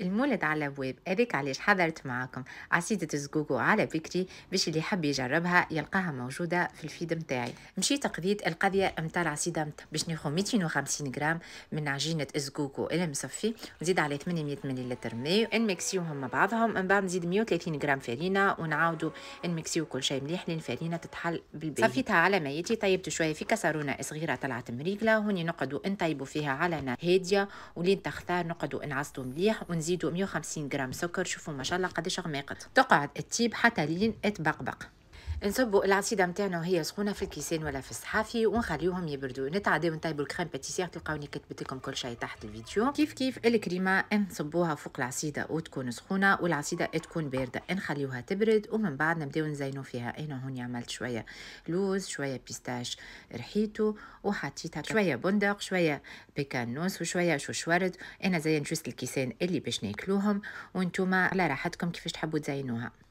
المولد على الابواب هذاك علاش حضرت معاكم عصيدة الزكوكو على بكري باش اللي يحب يجربها يلقاها موجودة في الفيد متاعي مشيت قضيت القضية متاع العصيدة باش ميتين 250 غرام من عجينة الزكوكو المصفي نزيد على 800 مليلتر ماء نمكسيوهم مع بعضهم من بعد نزيد 130 غرام فرينة ونعاودو نمكسيو كل شيء مليح لين الفرينة تتحل بالبيت صفيتها على ميتي طيبت شوية في كسرونة صغيرة طلعت مريقلة هوني نقعدوا نطيبوا فيها على نار هادية ولين تختار نقعدوا نعصتوا مليح ونزيد نزيدو 150 غرام سكر شوفوا ما شاء الله قداش غميقت تقعد التيب حتى لين تبقبق نصبوا العصيده نتاعنا وهي سخونه في الكيسان ولا في الصحافي ونخليوهم يبردوا نتعداو نطيبوا الكريم باتيسير تلقاوني كتبت لكم كل شيء تحت الفيديو كيف كيف الكريمه نصبوها فوق العصيده وتكون سخونه والعصيده تكون بارده نخليوها تبرد ومن بعد نبداو نزينوا فيها انا هوني عملت شويه لوز شويه بيستاش رحيتو وحطيت هكا شويه بندق شويه بيكانوس وشويه شوش ورد انا زينت جوست الكيسان اللي باش ناكلوهم وانتم على راحتكم كيفاش تحبوا تزينوها